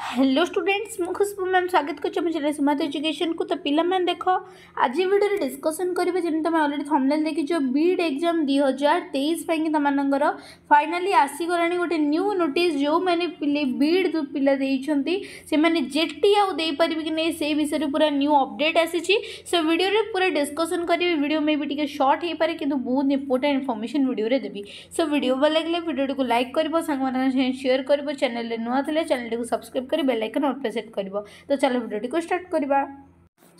hello students मु खुशबू ma'am स्वागत कर सुमत एजुकेशन को तो पाने देख आज भिडियो डिस्कसन करेंगे जमी तुम अलरेडी देखी देखीच बीड एग्जाम दुई हजार तेईस तुमर फाइनाली आसीगला गोटे न्यू नोटिस जो मैंने बीड पिला देने जेटी आईपर कि नहीं से विषय पूरा न्यू अपडेट आसी सो भिडियो पूरा डिस्कसन करेंगे भिडियो में भी टी सर्ट हो पाए कि बहुत इंपोर्टा इनफर्मेशन भिडियो देवी सो भिड भल लगे भिडियो को लाइक कर सांग सेयर कर चैनल नुआ थे चैनल टी सब्सक्राइब કરી বেল আইকন ઓન પેસેટ કરીબો તો ચાલ વિડિયો ટી કો સ્ટાર્ટ કરીબા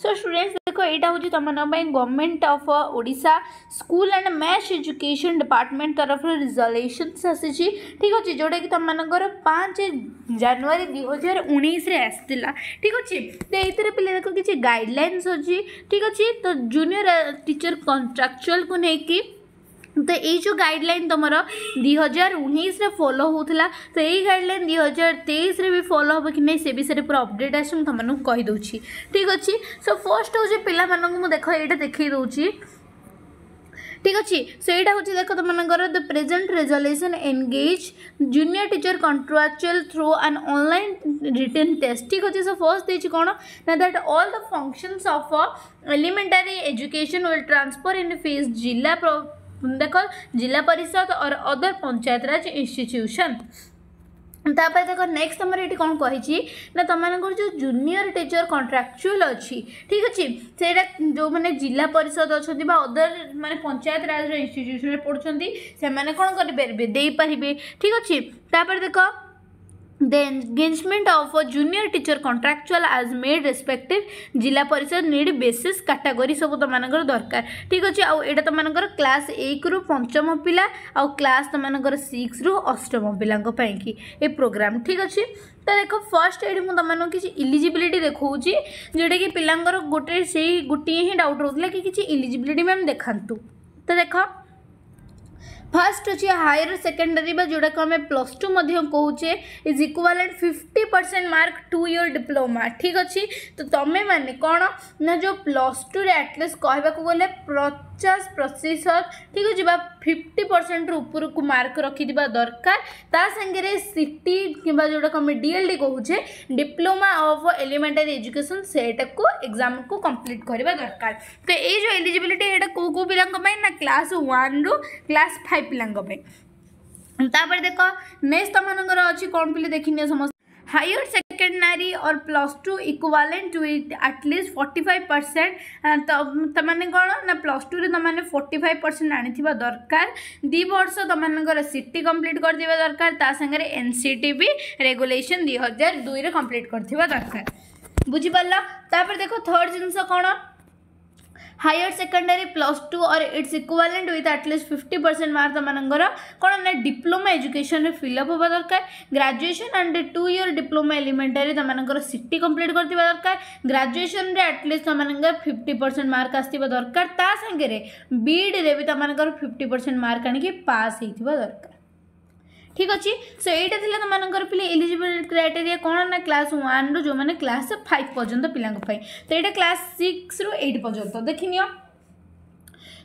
સો સ્ટુડન્ટ્સ દેખો એટા હોજી તમાન નો બાયન government of Odisha school and mass education department તરફથી રિઝોલ્યુશન સસજી ઠીક હોજી જોડે કી તમાન કર પાંચ જાન્યુઆરી 2019 રે આસતીલા ઠીક હોજી ને ઇતરે પેલે દેખો કીચી ગાઈડલાઈન્સ હોજી ઠીક હોજી તો જુનિયર ટીચર કોન્ટ્રાક્ટ્યુઅલ કો ને કી তো এই যে গাইডলাইন তোমার দুই হাজার উনিশে ফলো হোলা তো এই গাইডলাইন দুই হাজার তেইশে বি ফলো হব কি না সে বিষয়ে পুরো অপডেট আসে মু তোমাকে কহিদি ঠিক আছে সো ফার্স্ট হচ্ছে পিলা মানুষ দেখ এইটা দেখাই দেছি ঠিক আছে সেইটা হচ্ছে দেখো তোমার the present resolution engage junior teacher contractual through an online written test ঠিক আছে সো ফার্স্ট দিয়েছি কোণ না that all the functions of elementary education will transfer in phase জিলা দেখো জেলা পরিষদ অর অদর পঞ্চায়েতরাজ ইনস্টিট্যুশন তাপরে দেখ নেক্সট তোমার এটি কোণ কী না তোমার যে জুনিয়র টিচর কন্ট্রাকচুয়াল অছি ঠিক আছে সেইটা যে জেলা পরিষদ অনেক বা অদর মানে পঞ্চায়েত রাজর ইনস্টিট্যুশনে পড়ুচ্ছেন সে কোণ করে পারে দিয়ে পারে ঠিক আছে তাপরে দেখ The engagement of a junior teacher contractual as made respective jilla parishad need basis category सब तुमर दरकार ठीक अच्छे आईटा तुम क्लास एक रु पंचम class आ 6 तुम सिक्स रु अष्टम पिलांकि ए प्रोग्राम ठीक अच्छे तो देख फर्स्ट ये तुमको किसी इलिजिबिलिटी देखा जोटा कि पिलांर गोटे से गोटे ही डाउट रोला कि किसी इलिजिबिलिटी मैम देखातु तो देख ଫାର୍ଷ୍ଟ ଅଛି ହାୟର ସେକେଣ୍ଡାରୀ ବା ଯେଉଁଟାକୁ ଆମେ ପ୍ଲସ୍ ଟୁ ମଧ୍ୟ କହୁଛେ is equivalent fifty percent mark two year diploma ଠିକ୍ ଅଛି ତ ତମେମାନେ କ'ଣ ନା ଯେଉଁ ପ୍ଲସ୍ ଟୁରେ ଆଟଲିଷ୍ଟ କହିବାକୁ ଗଲେ ପ୍ରତି पचास प्रतिशत ठीक अच्छे फिफ्टी परसेंट रूपर को मार्क रखि दरकार सांगे सीटी कि जोटा डीएलडी कहे डिप्लोमा अफ एलिमेटरी एजुकेशन से को एग्जाम को कम्प्लीट करवा दरकार तो ये जो एलिजिलिटी कौ कौ पाला ना क्लास वन रु क्लास फाइव पिला देख नेक्स्ट तुम अच्छी कौन पे देखनी समस्त हायर सेकेंडरी और plus two equivalent to it at least forty five percent तुमने कौन ना प्लस टू रे तुमने फोर्टी फाइव परसेंट आनी दरकार दि वर्ष सी सीटी कम्प्लीट कर दरकार एन सी टी भी रेगुलेसन दुई हजार दुई रे कम्प्लीट कर दरकार बुझिपाल तापर देख थर्ड जिनस कौन higher secondary plus two or its equivalent with at least fifty percent mark ତୁମମାନଙ୍କର କ'ଣ ନା ଡିପ୍ଲୋମା ଏଜୁକେସନ୍ରେ ଫିଲ୍ଅପ୍ ହେବା ଦରକାର graduation and two year diploma elementary ତୁମମାନଙ୍କର ସିଟି କମ୍ପ୍ଲିଟ୍ କରିଥିବା ଦରକାର ଗ୍ରାଜୁଏସନ୍ରେ ଆଟଲିଷ୍ଟ ତୁମମାନଙ୍କର ଫିଫ୍ଟି ପରସେଣ୍ଟ ମାର୍କ ଆସିଥିବା ଦରକାର ତା ସାଙ୍ଗରେ ବିଇଡ଼ିରେ ବି ତୁମମାନଙ୍କର ଫିଫ୍ଟି ପରସେଣ୍ଟ ମାର୍କ ଆଣିକି ପାସ୍ ହେଇଥିବା ଦରକାର ঠিক ଅଛି ସୋ ଏଇଟା ଥିଲା তোমাদের পিলে এলিজিবিলিটি ক্রাইটেরিয়া কোণ না ক্লাস ওয়ান রু যে ক্লাস ফাইভ পর্যন্ত পিলা তো এইটা ক্লাস সিক্স রু এইট পর্যন্ত দেখিনিও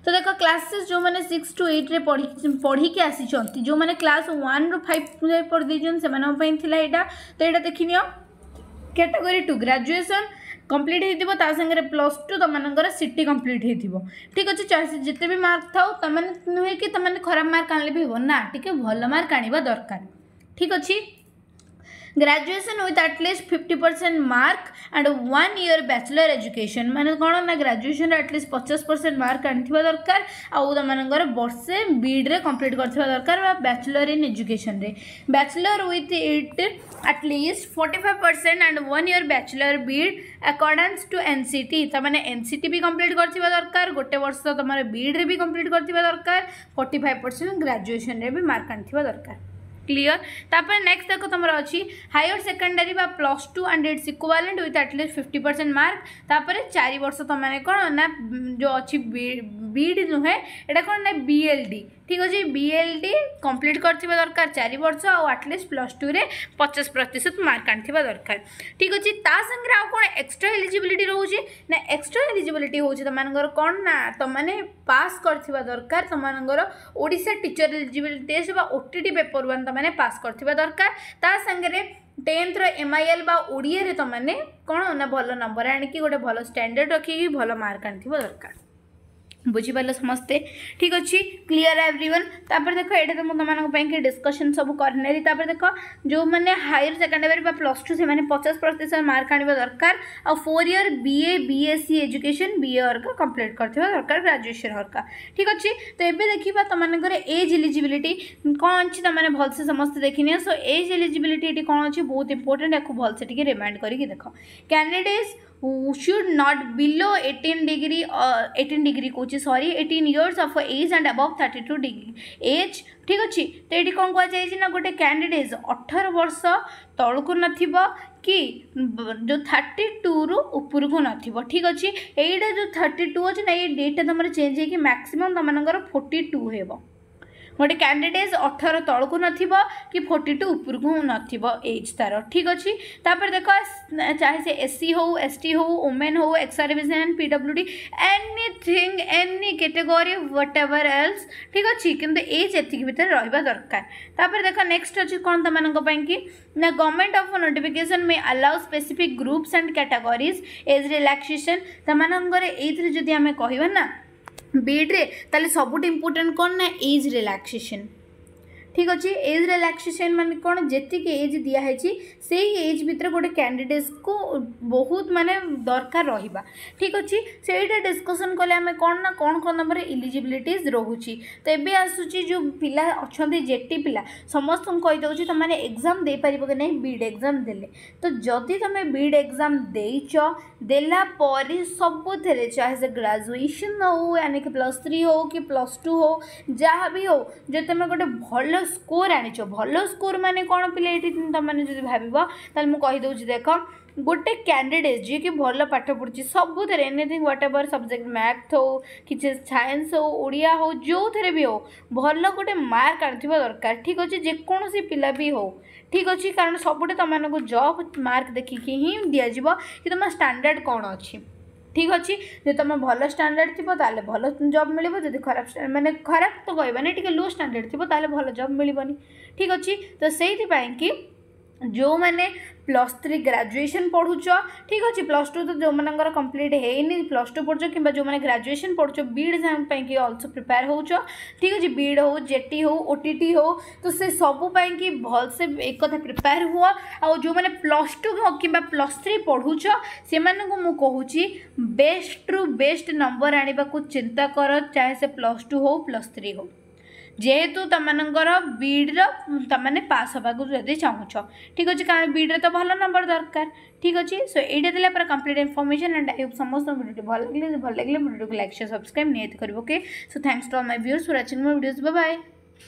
তো দেখ ক্লাসেস যে সিক্স টু এইট্রে পড়িকি আসছেন যে ক্লাস ওয়ান রু ফাইভ পড়িদিন সে এটা তো এটা দেখিনিও ক্যাটেগরি টু গ্রাজুয়েসন କମ୍ପ୍ଲିଟ୍ ହେଇଥିବ ତା ସାଙ୍ଗରେ ପ୍ଲସ୍ ଟୁ ତୁମମାନଙ୍କର ସି ଟି କମ୍ପ୍ଲିଟ୍ ହେଇଥିବ ଠିକ୍ ଅଛି ଚଏସ୍ ଯେତେ ବି ମାର୍କ ଥାଉ ତୁମେ ନୁହେଁ କି ତୁମେ ଖରାପ ମାର୍କ ଆଣିଲେ ବି ହେବ ନା ଟିକେ ଭଲ ମାର୍କ ଆଣିବା ଦରକାର ଠିକ୍ ଅଛି graduation with at least fifty percent mark and one year bachelor education मैंने कौन ना ग्राजुएसन आटलिस्ट पचास परसेंट मार्क आनी दरकार आमर बर्षे बीड्रे कम्प्लीट कर दरकार bachelor in education bachelor with it at least forty five percent and one year bachelor BEd accordance to N C T तुमने एन सी टी भी कम्प्लीट कर दरकार गोटे वर्ष तुम बीड्रे भी कम्प्लीट कर दरकार फोर्टी फाइव परसेंट ग्राजुएसन भी मार्क आनी दरकार क्लीयर तापर नेक्स्ट देख तुम अच्छी higher secondary plus two and its equivalent with at least fifty percent mark चार वर्ष तुमने तो कौन ना जो अच्छी বিড নুহে এটা কোণ না বিএলডি ঠিক আছে বিএলডি কমপ্লিট করতে দরকার চারি বর্ষ আটলিস্ট প্লস টু রে পচাশ প্রতিশত মার্ক আনিবা দরকার ঠিক আছে তা সাংরে আউ কোণ এক্সট্রা এলিজিবিলিটি রয়েছে না এক্সট্রা এলিজিবিলিটি হচ্ছে তোমার কোণ না তোমাকে পাস করতে দরকার তোমার ওড়িশা টিচর এলিজিবিলিটি টেস্ট বা ওটিটি পেপর ওয়ান তোমাকে পাস করতে দরকার তা সাংরে টেন্থর এমআইএল বা ওড়িয়ারে তোমাকে কোণ না ভালো নম্বর আনিকি গোটে ভালো স্ট্যান্ডার্ড রখিকি ভালো মার্ক আনিবা দরকার बुझीपाल समस्ते ठीक अच्छे क्लीयर एवरीवन तापर देख ये तो मुझे डिस्कसन सब करपर देख जो मैंने हायर सेकेंडरी प्लस टू से पचास प्रतिशत मार्क आने दरकार आ four year B A B S C education B A हरका कम्प्लीट कर दरकार ग्राजुएसन हरका ठीक अच्छे तो ये देखा तुमने एज इलीजिलिटी कौन अच्छी तुमने भलसे समस्त देखने सो एज इलीजिलिटी कौन अच्छी बहुत इंपोर्टाट या भलसे रिमाइंड करके देख candidate who should not below 18 degree uh, 18 degree କହୁଛି sorry 18 years of age and above 32 degree age ঠিক ଅଛି ତ ଏଠି କ'ଣ କୁହାଯାଇଛି ନା ଗୋଟେ କ୍ୟାଣ୍ଡିଡେଟ୍ ଅଠର ବର୍ଷ ତଳକୁ ନଥିବ କି ଯେଉଁ ଥାର୍ଟି ଟୁରୁ ଉପରକୁ ନଥିବ ଠିକ୍ ଅଛି ଏଇଟା ଯେଉଁ ଥାର୍ଟି ଟୁ ଅଛି ନା ଏଇ ଡେଟ୍ଟା ତୁମର ଚେଞ୍ଜ ହେଇକି ମ୍ୟାକ୍ସିମମ୍ ତୁମମାନଙ୍କର ଫୋର୍ଟି ଟୁ ହେବ गोटे कैंडिडेट अठर तौक न कि फोर्टी टू उपरको नज तार ठीक अच्छे तापर देख चाहे से S C who S T who women हो एक्सआरविजन P W D anything any category whatever else ठीक अच्छे कितने एज एत भर रहा दरकार तापर देख नेक्स्ट अच्छे कौन तुम कि गवर्नमेंट अफ नोटिफिकेसन मे allow specific groups and categories as relaxation तमें यही जी आम कहना ବେଡ଼୍ରେ ତାହେଲେ ସବୁଠୁ ଇମ୍ପୋର୍ଟାଣ୍ଟ କ'ଣ ନା ଏଜ୍ ରିଲାକ୍ସେସନ୍ ঠিক ଅଛି ଏଜ୍ ରିଲାକ୍ସେସନ୍ ମାନେ କ'ଣ ଯେତିକି ଏଜ୍ ଦିଆହେଇଛି ସେଇ ଏଜ୍ ଭିତରେ ଗୋଟେ କ୍ୟାଣ୍ଡିଡେଟ୍ସକୁ ବହୁତ ମାନେ ଦରକାର ରହିବା ଠିକ୍ ଅଛି ସେଇଟା ଡିସ୍କସନ୍ କଲେ ଆମେ କ'ଣ ନା କ'ଣ କ'ଣ ଆମର ଇଲିଜିବିଲିଟିଜ୍ ରହୁଛି ତ ଏବେ ଆସୁଛି ଯେଉଁ ପିଲା ଅଛନ୍ତି ଜେଟି ପିଲା ସମସ୍ତଙ୍କୁ କହିଦେଉଛି ତୁମମାନେ ଏକ୍ଜାମ୍ ଦେଇପାରିବ କି ନାହିଁ ବିଡ୍ ଏକ୍ଜାମ୍ ଦେଲେ ତ ଯଦି ତୁମେ ବିଡ୍ ଏକ୍ଜାମ୍ ଦେଇଛ ଦେଲା ପରେ ସବୁଥିରେ ଚାହେ ସେ ଗ୍ରାଜୁଏସନ୍ ହେଉ ୟାନି କି ପ୍ଲସ୍ ଥ୍ରୀ ହେଉ କି ପ୍ଲସ୍ ଟୁ ହେଉ ଯାହା ବି ହେଉ ଯଦି ତୁମେ ଗୋଟେ ଭଲ ସ୍କୋର ଆଣିଛ ଭଲ ସ୍କୋର ମାନେ କ'ଣ ପିଲା ଏଠି ତୁମମାନେ ଯଦି ଭାବିବ ତାହେଲେ ମୁଁ କହିଦେଉଛି ଦେଖ ଗୋଟେ କ୍ୟାଣ୍ଡିଡେଟ୍ ଯିଏକି ଭଲ ପାଠ ପଢ଼ୁଛି ସବୁଥିରେ anything whatever subject math ହେଉ କିଛି ସାଇନ୍ସ ହେଉ ଓଡ଼ିଆ ହେଉ ଯେଉଁଥିରେ ବି ହେଉ ଭଲ ଗୋଟେ ମାର୍କ ଆଣିଥିବା ଦରକାର ଠିକ୍ ଅଛି ଯେକୌଣସି ପିଲା ବି ହେଉ ଠିକ୍ ଅଛି କାରଣ ସବୁଠି ତୁମମାନଙ୍କୁ ଜବ୍ ମାର୍କ ଦେଖିକି ହିଁ ଦିଆଯିବ କି ତୁମ ଷ୍ଟାଣ୍ଡାର୍ଡ଼ କ'ଣ ଅଛି ठीक अच्छे जो तुम भल स्टाणार्ड थी तेल भल जब मिले जब खराब मैंने खराब तो कहानी टे लो स्टाणार्ड थी तेल भल जब मिलनी ठीक अच्छे तो से कि जो मैंने प्लस थ्री ग्राजुएसन पढ़ु ठीक अच्छे प्लस टू तो जो मान कम्प्लीट है प्लस टू पढ़ु कि जो मैंने ग्राजुएसन पढ़ु बीड एक्जाम कि अल्सो प्रिपेयर हो ठीक अच्छे बीड हो जेटी हो ओटीटी हो तो से सबूत भल से एक प्रिपेयर हुआ आउ जो मैंने प्लस टू कि प्लस थ्री पढ़ु से मूँगी बेस्ट रु बेस्ट नंबर आने को चिंता कर चाहे से प्लस टू हो प्लस थ्री हो ଯେହେତୁ ତୁମମାନଙ୍କର ବିଇଡ଼ିର ତୁମମାନେ ପାସ୍ ହେବାକୁ ଯଦି ଚାହୁଁଛ ଠିକ୍ ଅଛି କାରଣ ବିଇଡ଼ିରେ ତ ଭଲ ନମ୍ବର ଦରକାର ଠିକ୍ ଅଛି ସୋ ଏଇଟା ଦେଲା ପରେ କମ୍ପ୍ଲିଟ୍ ଇନଫର୍ମେସନ୍ ଆଣ୍ଡ ଆଇ ସମସ୍ତଙ୍କ ଭିଡ଼ିଓଟି ଭଲ ଲାଗିଲେ ଭଲ ଲାଗିଲେ ଭିଡ଼ିଓକୁ ଲାଇକ୍ ସେୟାର ସବସ୍କ୍ରାଇବ୍ ନିହାତି କରିବ okay so thanks to all my viewers for watching ମୋ ଭିଡ଼ିଓସ୍ ବାଏ